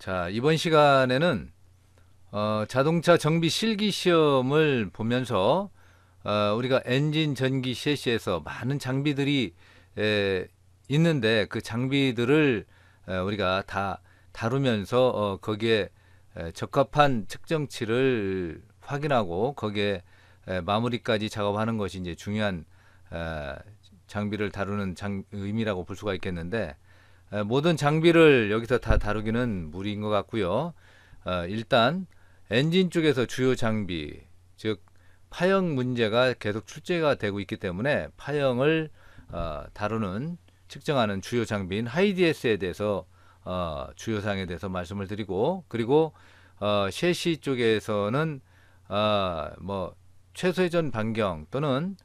자, 이번 시간에는 어, 자동차 정비 실기 시험을 보면서 어, 우리가 엔진 전기 c 시에서 많은 장비들이 에, 있는데 그 장비들을 에, 우리가 다 다루면서 어, 거기에 에, 적합한 측정치를 확인하고 거기에 에, 마무리까지 작업하는 것이 이제 중요한 에, 장비를 다루는 장, 의미라고 볼 수가 있겠는데 모든 장비를 여기서 다 다루기는 무리인 것 같고요. 어, 일단 엔진 쪽에서 주요 장비, 즉 파형 문제가 계속 출제가 되고 있기 때문에 파형을 어, 다루는 측정하는 주요 장비인 하이디에스에 대해서 어, 주요 사항에 대해서 말씀을 드리고 그리고 셰시 쪽에서는 뭐 최소회전 반경 또는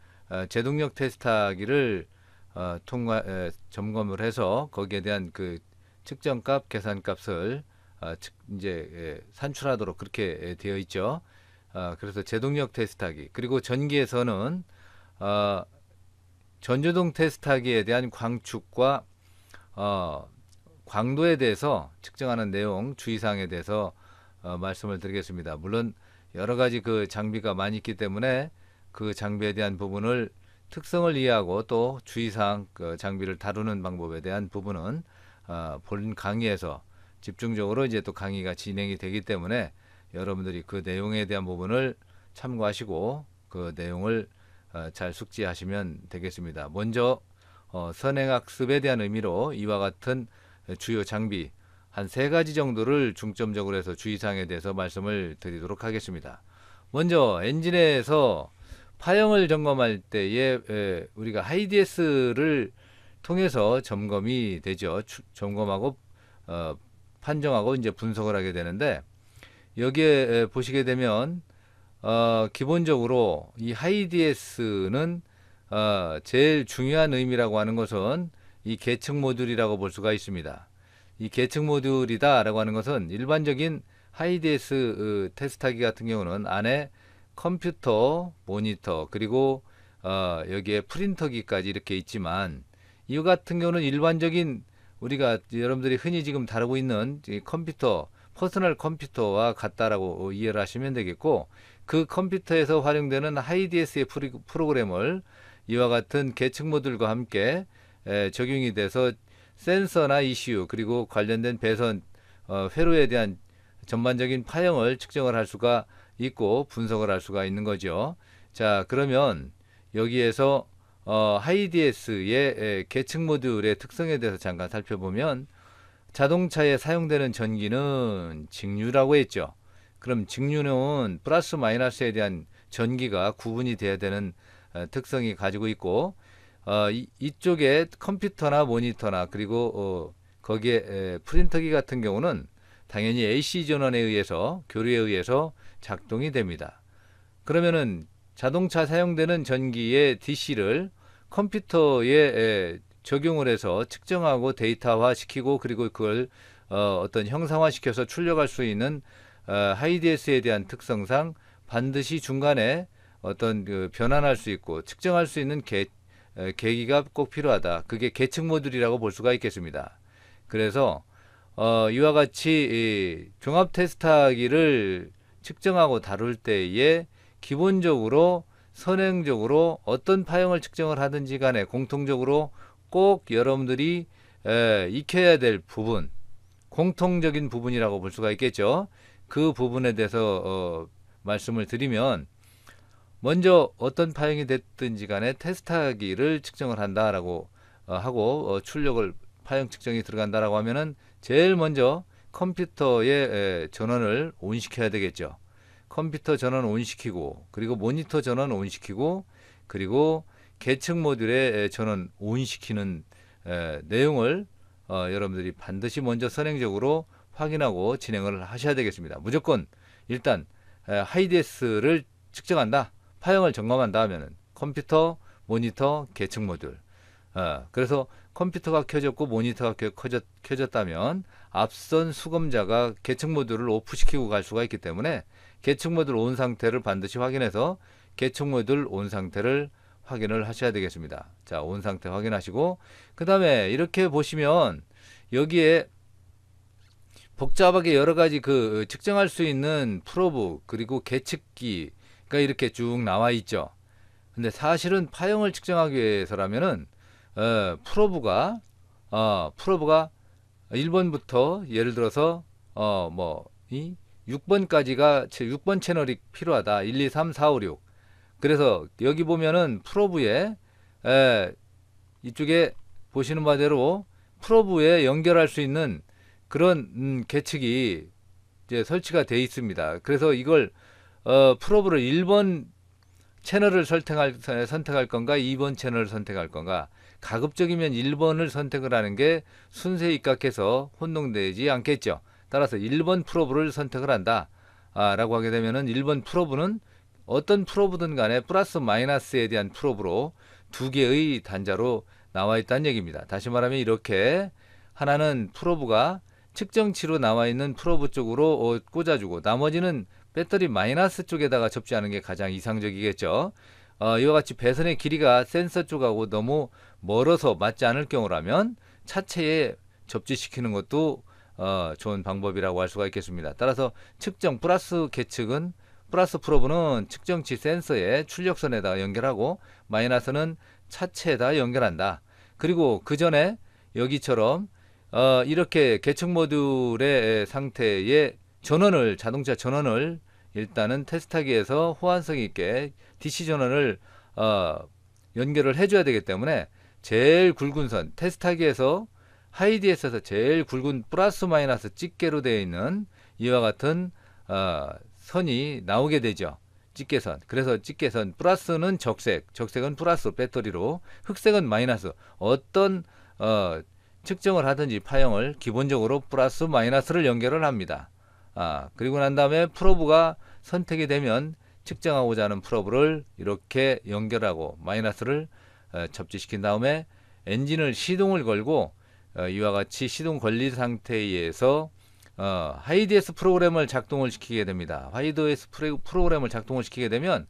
제동력 테스트하기를 어, 통과 에, 점검을 해서 거기에 대한 그 측정값 계산값을 어, 측, 이제 에, 예, 산출하도록 그렇게 에, 예, 되어 있죠. 어, 그래서 제동력 테스트하기 그리고 전기에서는 어, 전조등 테스트하기에 대한 광축과 어, 광도에 대해서 측정하는 내용 주의사항에 대해서 어, 말씀을 드리겠습니다. 물론 여러 가지 그 장비가 많이 있기 때문에 그 장비에 대한 부분을 특성을 이해하고 또 주의사항 그 장비를 다루는 방법에 대한 부분은 어, 본 강의에서 집중적으로 이제 또 강의가 진행이 되기 때문에 여러분들이 그 내용에 대한 부분을 참고하시고 그 내용을 어, 잘 숙지하시면 되겠습니다. 먼저 어, 선행학습에 대한 의미로 이와 같은 주요 장비 한 세 가지 정도를 중점적으로 해서 주의사항에 대해서 말씀을 드리도록 하겠습니다. 먼저 엔진에서 파형을 점검할 때에 예, 우리가 하이디에스를 통해서 점검이 되죠. 추, 점검하고 어, 판정하고 이제 분석을 하게 되는데 여기에 보시게 되면 어, 기본적으로 이 하이디에스는 어, 제일 중요한 의미라고 하는 것은 이 계층 모듈이라고 볼 수가 있습니다. 이 계층 모듈이다라고 하는 것은 일반적인 하이디에스 어, 테스타기 같은 경우는 안에 컴퓨터, 모니터, 그리고 어, 여기에 프린터기까지 이렇게 있지만 이 같은 경우는 일반적인 우리가 여러분들이 흔히 지금 다루고 있는 이 컴퓨터, 퍼스널 컴퓨터와 같다라고 이해를 하시면 되겠고 그 컴퓨터에서 활용되는 하이디에스의 프로그램을 이와 같은 계측 모듈과 함께 에, 적용이 돼서 센서나 이슈 그리고 관련된 배선 어, 회로에 대한 전반적인 파형을 측정을 할 수가 있고 분석을 할 수가 있는 거죠. 자, 그러면 여기에서 어, 하이디에스의 계층 모듈의 특성에 대해서 잠깐 살펴보면 자동차에 사용되는 전기는 직류라고 했죠. 그럼 직류는 플러스 마이너스에 대한 전기가 구분이 돼야 되는 어, 특성이 가지고 있고 어, 이, 이쪽에 컴퓨터나 모니터나 그리고 어, 거기에 에, 프린터기 같은 경우는 당연히 AC 전원에 의해서 교류에 의해서 작동이 됩니다. 그러면은 자동차 사용되는 전기의 DC를 컴퓨터에 적용을 해서 측정하고 데이터화 시키고 그리고 그걸 어, 어떤 형상화 시켜서 출력할 수 있는 어, 하이디에스에 대한 특성상 반드시 중간에 어떤 그 변환할 수 있고 측정할 수 있는 계, 계기가 꼭 필요하다. 그게 계측 모듈이라고 볼 수가 있겠습니다. 그래서 어, 이와 같이 이 종합 테스트하기를 측정하고 다룰 때에 기본적으로 선행적으로 어떤 파형을 측정을 하든지 간에 공통적으로 꼭 여러분들이 에, 익혀야 될 부분 공통적인 부분이라고 볼 수가 있겠죠 그 부분에 대해서 어, 말씀을 드리면 먼저 어떤 파형이 됐든지 간에 테스트하기를 측정을 한다라고 어, 하고 어, 출력을 파형 측정이 들어간다라고 하면은 제일 먼저 컴퓨터의 전원을 온시켜야 되겠죠. 컴퓨터 전원 온시키고 그리고 모니터 전원 온시키고 그리고 계측 모듈의 전원 온시키는 내용을 어, 여러분들이 반드시 먼저 선행적으로 확인하고 진행을 하셔야 되겠습니다. 무조건 일단 하이데스를 측정한다, 파형을 점검한다 하면 컴퓨터, 모니터, 계측 모듈 어, 그래서 컴퓨터가 켜졌고 모니터가 켜졌, 다면 앞선 수검자가 계측 모드를 오프시키고 갈 수가 있기 때문에 계측 모드를온 상태를 반드시 확인해서 계측 모드를온 상태를 확인을 하셔야 되겠습니다. 자, 온 상태 확인하시고 그 다음에 이렇게 보시면 여기에 복잡하게 여러 가지 그 어, 측정할 수 있는 프로브 그리고 계측기가 이렇게 쭉 나와 있죠. 근데 사실은 파형을 측정하기 위해서라면은 어, 프로브가 어, 프로브가 1번부터 예를 들어서 어, 뭐 이 6번까지가 6번 채널이 필요하다. 1, 2, 3, 4, 5, 6. 그래서 여기 보면은 프로브에 에, 이쪽에 보시는 바대로 프로브에 연결할 수 있는 그런 음, 계측이 이제 설치가 되어 있습니다. 그래서 이걸 어, 프로브를 1번 채널을 선택할, 선택할 건가 2번 채널을 선택할 건가 가급적이면 1번을 선택을 하는 게 순세 입각해서 혼동되지 않겠죠. 따라서 1번 프로브를 선택을 한다. 아, 라고 하게 되면은 1번 프로브는 어떤 프로브든 간에 플러스 마이너스에 대한 프로브로 두 개의 단자로 나와 있다는 얘기입니다. 다시 말하면 이렇게 하나는 프로브가 측정치로 나와 있는 프로브 쪽으로 꽂아주고 나머지는 배터리 마이너스 쪽에다가 접지하는 게 가장 이상적이겠죠. 어, 이와 같이 배선의 길이가 센서 쪽하고 너무 멀어서 맞지 않을 경우라면 차체에 접지시키는 것도 어, 좋은 방법이라고 할 수가 있겠습니다. 따라서 측정 플러스 계측은 플러스 프로브는 측정치 센서의 출력선에다 연결하고 마이너스는 차체에다 연결한다. 그리고 그 전에 여기처럼 어, 이렇게 계측 모듈의 상태의 전원을 자동차 전원을 일단은 테스트하기 위해서 호환성 있게 디시 전원을 어, 연결을 해줘야 되기 때문에 제일 굵은 선 테스트하기에서 하이디에서 제일 굵은 플러스 마이너스 찍게로 되어 있는 이와 같은 어, 선이 나오게 되죠. 찍게선 그래서 찍게선 플러스는 적색, 적색은 플러스 배터리로, 흑색은 마이너스. 어떤 어, 측정을 하든지 파형을 기본적으로 플러스 마이너스를 연결을 합니다. 아, 그리고 난 다음에 프로브가 선택이 되면 측정하고자 하는 프 풀업을 이렇게 연결하고 마이너스를 어, 접지시킨 다음에 엔진을 시동을 걸고 어, 이와 같이 시동 걸린 상태에서 어, 하이드에스 프로그램을 작동을 시키게 됩니다. 하이드에스 프로그램을 작동을 시키게 되면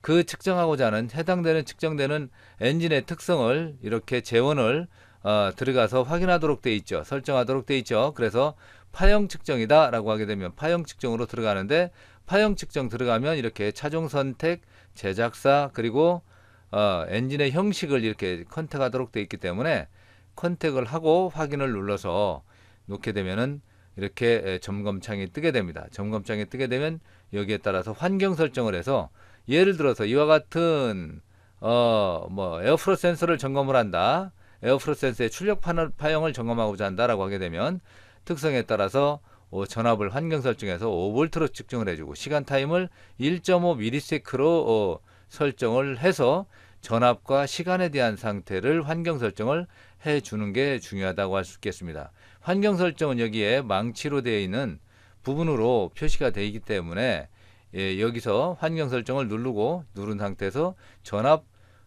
그 측정하고자 하는 해당되는 측정되는 엔진의 특성을 이렇게 재원을 어, 들어가서 확인하도록 돼 있죠. 설정하도록 돼 있죠. 그래서 파형 측정이다라고 하게 되면 파형 측정으로 들어가는데 파형 측정 들어가면 이렇게 차종 선택, 제작사 그리고 어, 엔진의 형식을 이렇게 컨택하도록 되어 있기 때문에 컨택을 하고 확인을 눌러서 놓게 되면은 이렇게 점검창이 뜨게 됩니다. 점검창이 뜨게 되면 여기에 따라서 환경 설정을 해서 예를 들어서 이와 같은 어뭐 에어프로 센서를 점검을 한다. 에어프로 센서의 출력 파형을 점검하고자 한다라고 하게 되면 특성에 따라서 전압을 환경 설정에서 5볼트로 측정을 해주고 시간 타임을 1.5ms로 어, 설정을 해서 전압과 시간에 대한 상태를 환경 설정을 해 주는 게 중요하다고 할 수 있겠습니다. 환경 설정은 여기에 망치로 되어 있는 부분으로 표시가 되어 있기 때문에 예, 여기서 환경 설정을 누르고 누른 상태에서 전압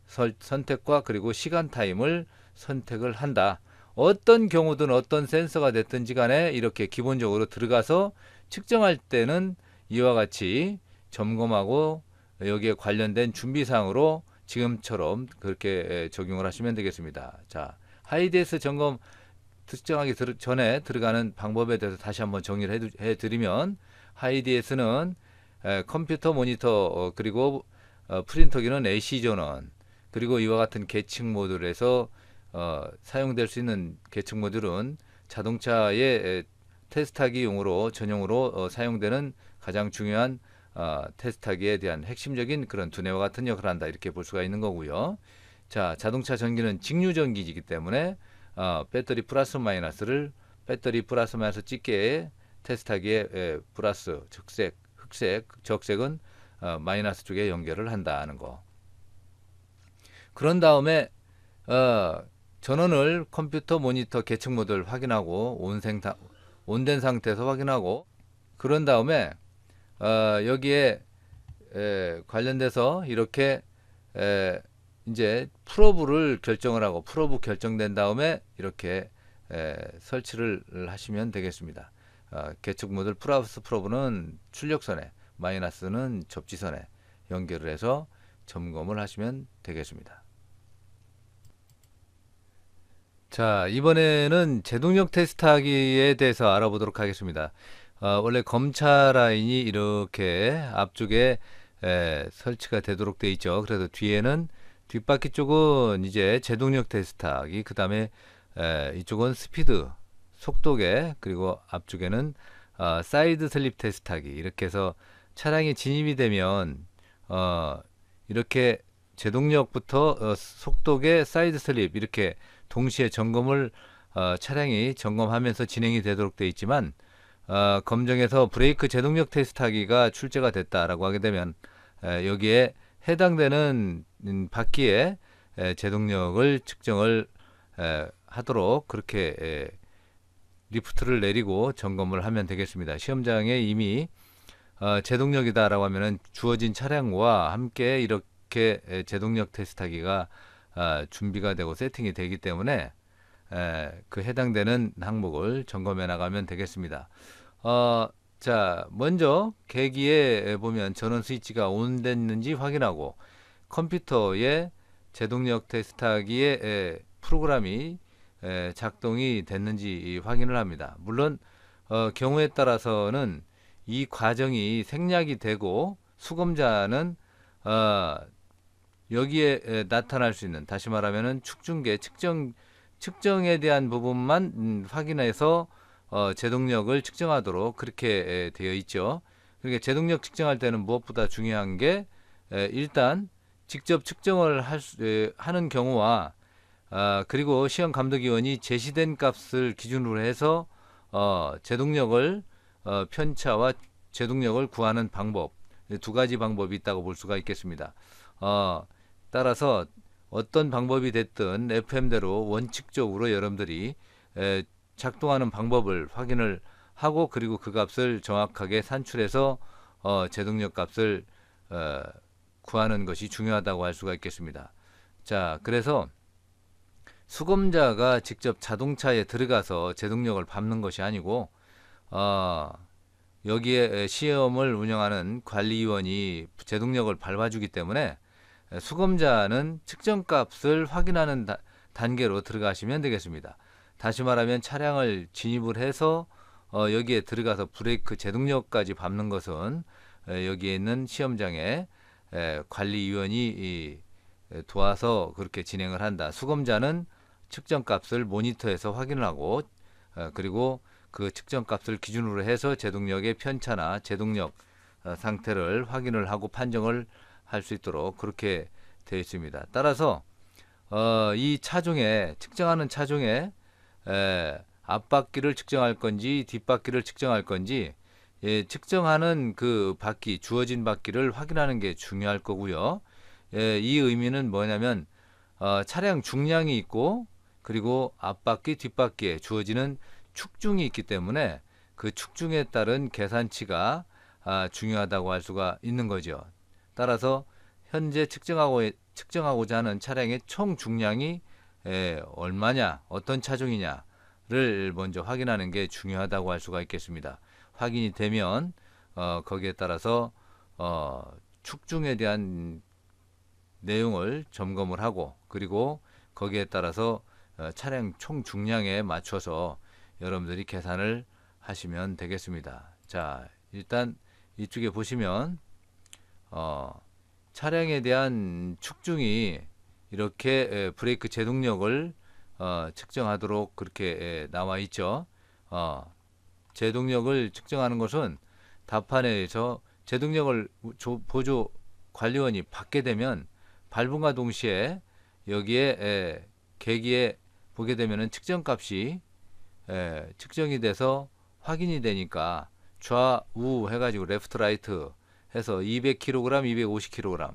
설, 선택과 그리고 시간 타임을 선택을 한다. 어떤 경우든 어떤 센서가 됐든지 간에 이렇게 기본적으로 들어가서 측정할 때는 이와 같이 점검하고 여기에 관련된 준비사항으로 지금처럼 그렇게 적용을 하시면 되겠습니다. 자, 하이디에스 점검 측정하기 전에 들어가는 방법에 대해서 다시 한번 정리를 해드리면 하이디에스는 컴퓨터 모니터 어, 그리고 어, 프린터기는 AC 전원 그리고 이와 같은 계층 모듈에서 어, 사용될 수 있는 계측 모듈은 자동차의 테스트하기용으로 전용으로 어, 사용되는 가장 중요한 어, 테스트하기에 대한 핵심적인 그런 두뇌와 같은 역할을 한다 이렇게 볼 수가 있는 거고요. 자 자동차 전기는 직류 전기이기 때문에 어, 배터리 플러스 마이너스를 배터리 플러스 마이너스 찍게 테스트하기에 에, 플러스 적색 흑색 적색은 어, 마이너스 쪽에 연결을 한다는 거. 그런 다음에 어, 전원을 컴퓨터 모니터 계측 모드를 확인하고 온생 온된 상태에서 확인하고 그런 다음에 어, 여기에 에, 관련돼서 이렇게 에, 이제 프로브를 결정을 하고 프로브 결정된 다음에 이렇게 에, 설치를 하시면 되겠습니다. 어, 계측 모듈 플러스 프로브는 출력선에 마이너스는 접지선에 연결을 해서 점검을 하시면 되겠습니다. 자, 이번에는 제동력 테스트하기에 대해서 알아보도록 하겠습니다. 어, 원래 검차 라인이 이렇게 앞쪽에 에, 설치가 되도록 돼 있죠. 그래서 뒤에는 뒷바퀴 쪽은 이제 제동력 테스트하기, 그 다음에 이쪽은 스피드, 속도계, 그리고 앞쪽에는 어, 사이드 슬립 테스트하기 이렇게 해서 차량이 진입이 되면 어, 이렇게 제동력부터 어, 속도계, 사이드 슬립 이렇게 동시에 점검을 어, 차량이 점검하면서 진행이 되도록 돼 있지만 어, 검정에서 브레이크 제동력 테스트하기가 출제가 됐다라고 하게 되면 에, 여기에 해당되는 음, 바퀴의 에, 제동력을 측정을 에, 하도록 그렇게 에, 리프트를 내리고 점검을 하면 되겠습니다. 시험장에 이미 어, 제동력이다라고 하면 주어진 차량과 함께 이렇게 제동력 테스트하기가 아, 준비가 되고 세팅이 되기 때문에 에, 그 해당되는 항목을 점검해 나가면 되겠습니다. 어, 자, 먼저 계기에 보면 전원 스위치가 온됐는지 확인하고 컴퓨터에 제동력 테스트하기에 에, 프로그램이 에, 작동이 됐는지 확인을 합니다. 물론 어, 경우에 따라서는 이 과정이 생략이 되고 수검자는 어, 여기에 나타날 수 있는 다시 말하면은 축중계 측정 측정에 대한 부분만 음, 확인해서 어, 제동력을 측정하도록 그렇게 되어 있죠. 그러니까 제동력 측정할 때는 무엇보다 중요한 게 일단 직접 측정을 수, 하는 경우와 아, 그리고 시험 감독위원이 제시된 값을 기준으로 해서 어, 제동력을 어, 편차와 제동력을 구하는 방법 두 가지 방법이 있다고 볼 수가 있겠습니다. 어, 따라서 어떤 방법이 됐든 FM대로 원칙적으로 여러분들이 작동하는 방법을 확인을 하고 그리고 그 값을 정확하게 산출해서 어, 제동력 값을 어, 구하는 것이 중요하다고 할 수가 있겠습니다. 자, 그래서 수검자가 직접 자동차에 들어가서 제동력을 밟는 것이 아니고 어, 여기에 시험을 운영하는 관리위원이 제동력을 밟아주기 때문에 수검자는 측정값을 확인하는 다, 단계로 들어가시면 되겠습니다. 다시 말하면 차량을 진입을 해서 어, 여기에 들어가서 브레이크 제동력까지 밟는 것은 에, 여기에 있는 시험장에 에, 관리위원이 이, 에, 도와서 그렇게 진행을 한다. 수검자는 측정값을 모니터에서 확인 하고 에, 어, 그리고 그 측정값을 기준으로 해서 제동력의 편차나 제동력 어, 상태를 확인을 하고 판정을 할수 있도록 그렇게 되어 있습니다. 따라서 어, 이 차종에 측정하는 차종에 에, 앞바퀴를 측정할 건지 뒷바퀴를 측정할 건지 예, 측정하는 그 바퀴 주어진 바퀴를 확인하는 게 중요할 거고요. 예, 이 의미는 뭐냐면 어, 차량 중량이 있고 그리고 앞바퀴 뒷바퀴에 주어지는 축중이 있기 때문에 그 축중에 따른 계산치가 아, 중요하다고 할 수가 있는 거죠. 따라서 현재 측정하고 측정하고자 하는 차량의 총 중량이 에, 얼마냐, 어떤 차종이냐를 먼저 확인하는 게 중요하다고 할 수가 있겠습니다. 확인이 되면 어, 거기에 따라서 어, 축중에 대한 내용을 점검을 하고 그리고 거기에 따라서 어, 차량 총 중량에 맞춰서 여러분들이 계산을 하시면 되겠습니다. 자, 일단 이쪽에 보시면 어, 차량에 대한 축중이 이렇게 에, 브레이크 제동력을 어, 측정하도록 그렇게 에, 나와 있죠. 어, 제동력을 측정하는 것은 답판에서 제동력을 조, 보조 관리원이 받게 되면 발분과 동시에 여기에 에, 계기에 보게 되면은 측정값이 에, 측정이 돼서 확인이 되니까 좌우 해가지고 레프트 라이트 해서 200kg, 250kg.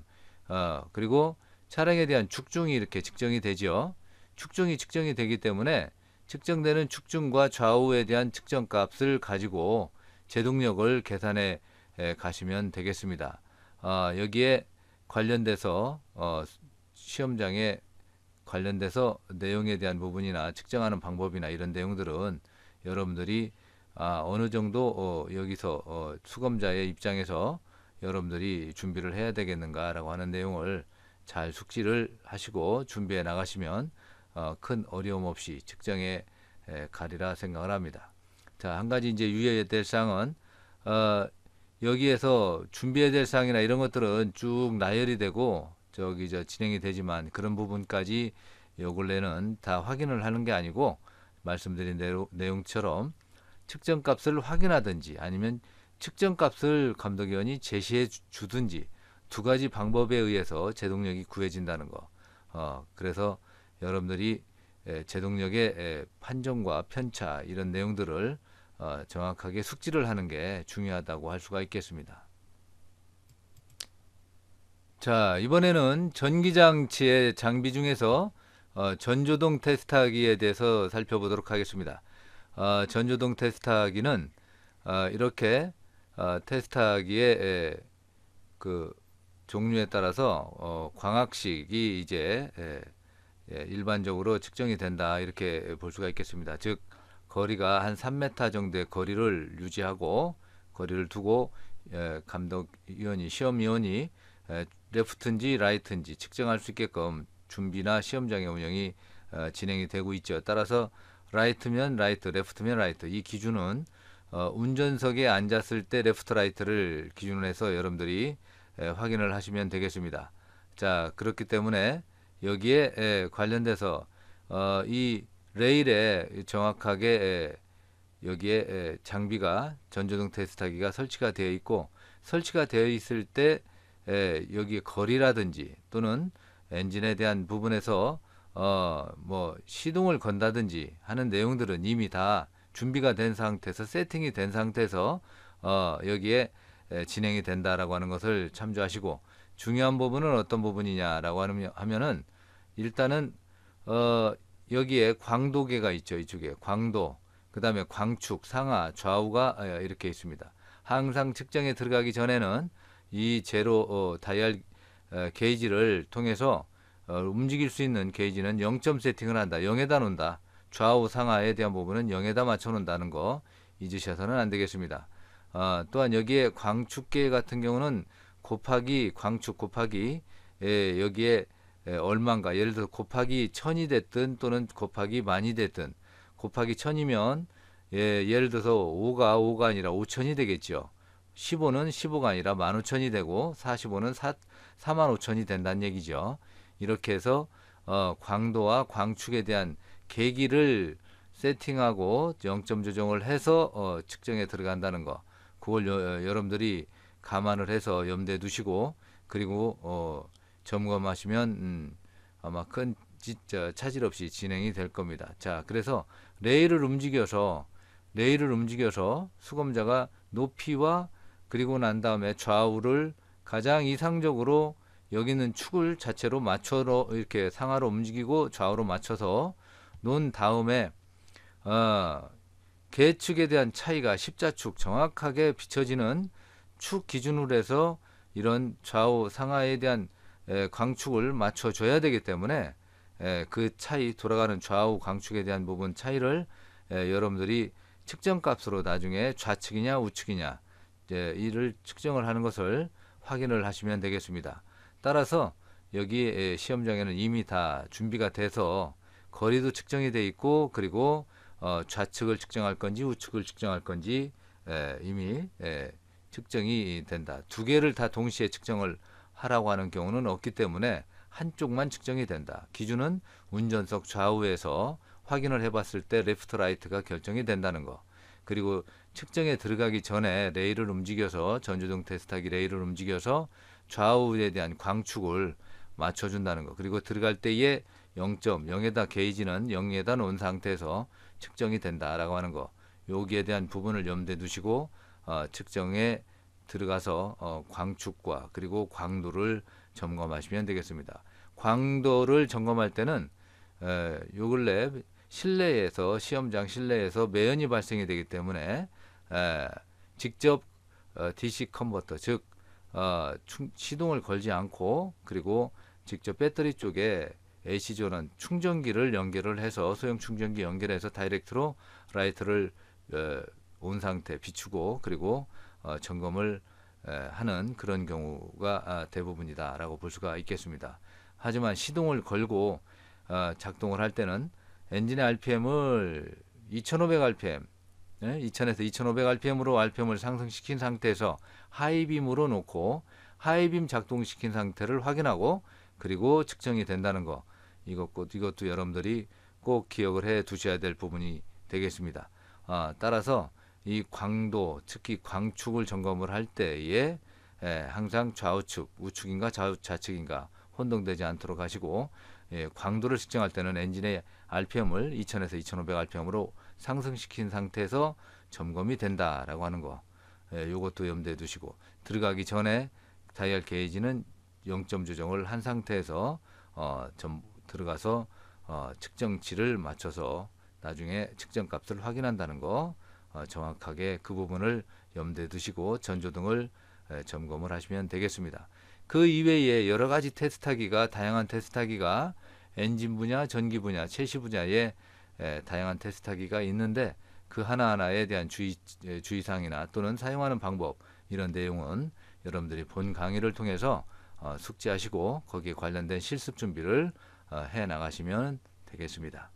어, 그리고 차량에 대한 축중이 이렇게 측정이 되지요. 축중이 측정이 되기 때문에 측정되는 축중과 좌우에 대한 측정값을 가지고 제동력을 계산해 가시면 되겠습니다. 어, 여기에 관련돼서 어, 시험장에 관련돼서 내용에 대한 부분이나 측정하는 방법이나 이런 내용들은 여러분들이 아, 어느 정도 어, 여기서 어, 수검자의 입장에서 여러분들이 준비를 해야 되겠는가라고 하는 내용을 잘 숙지를 하시고 준비해 나가시면 어, 큰 어려움 없이 직장에 가리라 생각을 합니다. 자, 한 가지 이제 유의해야 될 사항은 어, 여기에서 준비해야 될 사항이나 이런 것들은 쭉 나열이 되고 저기 저 진행이 되지만 그런 부분까지 요 근래는 다 확인을 하는 게 아니고 말씀드린 내용처럼 측정값을 확인하든지 아니면 측정값을 감독위원이 제시해 주든지 두 가지 방법에 의해서 제동력이 구해진다는 거. 어, 그래서 여러분들이 제동력의 판정과 편차 이런 내용들을 어, 정확하게 숙지를 하는 게 중요하다고 할 수가 있겠습니다. 자 이번에는 전기장치의 장비 중에서 어, 전조동 테스트하기에 대해서 살펴보도록 하겠습니다. 어, 전조동 테스트하기는 어, 이렇게 어, 테스트하기에 예, 그 종류에 따라서 어, 광학식이 이제 예, 예, 일반적으로 측정이 된다 이렇게 볼 수가 있겠습니다. 즉 거리가 한 3m 정도의 거리를 유지하고 거리를 두고 예, 감독 위원이 시험 위원이 예, 레프트인지 라이트인지 측정할 수 있게끔 준비나 시험장의 운영이 어, 진행이 되고 있죠. 따라서 라이트면 라이트, 레프트면 라이트 이 기준은 어, 운전석에 앉았을 때 레프트 라이트를 기준으로 해서 여러분들이 에, 확인을 하시면 되겠습니다. 자 그렇기 때문에 여기에 에, 관련돼서 어, 이 레일에 정확하게 에, 여기에 에, 장비가 전조등 테스트하기가 설치가 되어 있고 설치가 되어 있을 때 에, 여기 거리라든지 또는 엔진에 대한 부분에서 어, 뭐 시동을 건다든지 하는 내용들은 이미 다 준비가 된 상태에서 세팅이 된 상태에서 어, 여기에 진행이 된다라고 하는 것을 참조하시고 중요한 부분은 어떤 부분이냐라고 하면, 은 일단은 어, 여기에 광도계가 있죠 이쪽에 광도 그 다음에 광축 상하 좌우가 어, 이렇게 있습니다 항상 측정에 들어가기 전에는 이 제로 어, 다이얼 어, 게이지를 통해서 어, 움직일 수 있는 게이지는 0점 세팅을 한다 0에다 놓는다 좌우 상하에 대한 부분은 0에다 맞춰놓는다는 거 잊으셔서는 안 되겠습니다. 아, 또한 여기에 광축계 같은 경우는 곱하기 광축 곱하기 예, 여기에 예, 얼마인가 예를 들어 곱하기 천이 됐든 또는 곱하기 만이 됐든 곱하기 천이면 예, 예를 들어서 오가오가 아니라 오천이 되겠죠. 십오는십오가 아니라 만오천이 되고 사십오는사만오천이 된다는 얘기죠. 이렇게 해서 어, 광도와 광축에 대한 계기를 세팅하고 영점 조정을 해서 어, 측정에 들어간다는 거 그걸 여, 여러분들이 감안을 해서 염두에 두시고 그리고 어, 점검하시면 음, 아마 큰 진짜 차질 없이 진행이 될 겁니다. 자, 그래서 레일을 움직여서 레일을 움직여서 수검자가 높이와 그리고 난 다음에 좌우를 가장 이상적으로 여기 있는 축을 자체로 맞춰 이렇게 상하로 움직이고 좌우로 맞춰서 놓은 다음에 어, 계측에 대한 차이가 십자축 정확하게 비춰지는 축 기준으로 해서 이런 좌우 상하에 대한 에, 광축을 맞춰줘야 되기 때문에 에, 그 차이 돌아가는 좌우 광축에 대한 부분 차이를 에, 여러분들이 측정값으로 나중에 좌측이냐 우측이냐 이제 이를 측정을 하는 것을 확인을 하시면 되겠습니다. 따라서 여기 시험장에는 이미 다 준비가 돼서 거리도 측정이 돼 있고 그리고 어, 좌측을 측정할 건지 우측을 측정할 건지 예, 이미 예, 측정이 된다. 두 개를 다 동시에 측정을 하라고 하는 경우는 없기 때문에 한쪽만 측정이 된다. 기준은 운전석 좌우에서 확인을 해봤을 때 레프트 라이트가 결정이 된다는 거. 그리고 측정에 들어가기 전에 레일을 움직여서 전조등 테스트하기 레일을 움직여서 좌우에 대한 광축을 맞춰준다는 거. 그리고 들어갈 때에 0.0에다 게이지는 0에다 놓은 상태에서 측정이 된다라고 하는 거 여기에 대한 부분을 염두에 두시고 어, 측정에 들어가서 어, 광축과 그리고 광도를 점검하시면 되겠습니다. 광도를 점검할 때는 에, 요 근래 실내에서 시험장 실내에서 매연이 발생이 되기 때문에 에, 직접 어, DC 컨버터 즉 어, 충, 시동을 걸지 않고 그리고 직접 배터리 쪽에 AC존은 충전기를 연결을 해서 소형 충전기 연결해서 다이렉트로 라이트를 어, 온 상태 비추고 그리고 어, 점검을 에, 하는 그런 경우가 아, 대부분이다라고 볼 수가 있겠습니다. 하지만 시동을 걸고 어, 작동을 할 때는 엔진의 RPM을 2,500rpm, 예? 2,000에서 2,500rpm으로 RPM을 상승시킨 상태에서 하이빔으로 놓고 하이빔 작동시킨 상태를 확인하고 그리고 측정이 된다는 거. 이것도 이것도 여러분들이 꼭 기억을 해 두셔야 될 부분이 되겠습니다. 아, 따라서 이 광도 특히 광축을 점검을 할 때에 예, 항상 좌우측 우측인가 좌우 좌측인가 혼동되지 않도록 하시고 예, 광도를 측정할 때는 엔진의 RPM을 2000에서 2500 RPM으로 상승시킨 상태에서 점검이 된다라고 하는 거 예, 요것도 염두에 두시고 들어가기 전에 다이얼 게이지는 0점 조정을 한 상태에서 어, 점, 들어가서 어, 측정치를 맞춰서 나중에 측정값을 확인한다는 거 어, 정확하게 그 부분을 염두에 두시고 전조등을 에, 점검을 하시면 되겠습니다. 그 이외에 여러 가지 테스트하기가 다양한 테스트하기가 엔진 분야, 전기 분야, 채시 분야에 에, 다양한 테스트하기가 있는데 그 하나하나에 대한 주의 에, 주의사항이나 또는 사용하는 방법 이런 내용은 여러분들이 본 강의를 통해서 어, 숙지하시고 거기에 관련된 실습 준비를 어, 해 나가시면 되겠습니다.